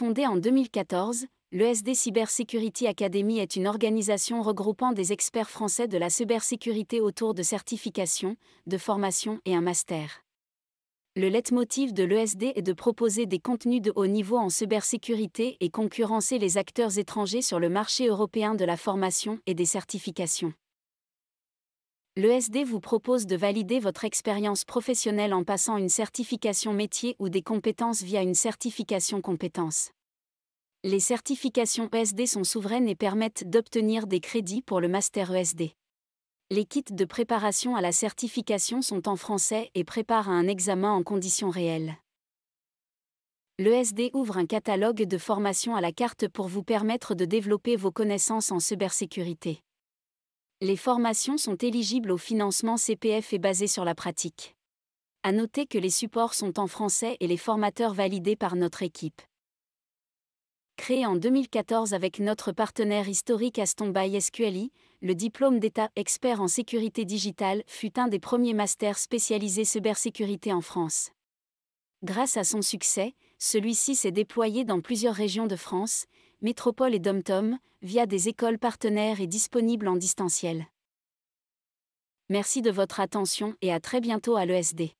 Fondée en 2014, l'ESD Cybersecurity Academy est une organisation regroupant des experts français de la cybersécurité autour de certifications, de formations et un master. Le leitmotiv de l'ESD est de proposer des contenus de haut niveau en cybersécurité et concurrencer les acteurs étrangers sur le marché européen de la formation et des certifications l'ESD vous propose de valider votre expérience professionnelle en passant une certification métier ou des compétences via une certification compétence. Les certifications ESD sont souveraines et permettent d'obtenir des crédits pour le master ESD. Les kits de préparation à la certification sont en français et préparent à un examen en conditions réelles. L'ESD ouvre un catalogue de formations à la carte pour vous permettre de développer vos connaissances en cybersécurité. Les formations sont éligibles au financement CPF et basées sur la pratique. À noter que les supports sont en français et les formateurs validés par notre équipe. Créé en 2014 avec notre partenaire historique Aston by SQLI, le diplôme d'État expert en sécurité digitale fut un des premiers masters spécialisés cybersécurité en France. Grâce à son succès, celui-ci s'est déployé dans plusieurs régions de France, Métropole et DomTom, via des écoles partenaires et disponibles en distanciel. Merci de votre attention et à très bientôt à l'ESD.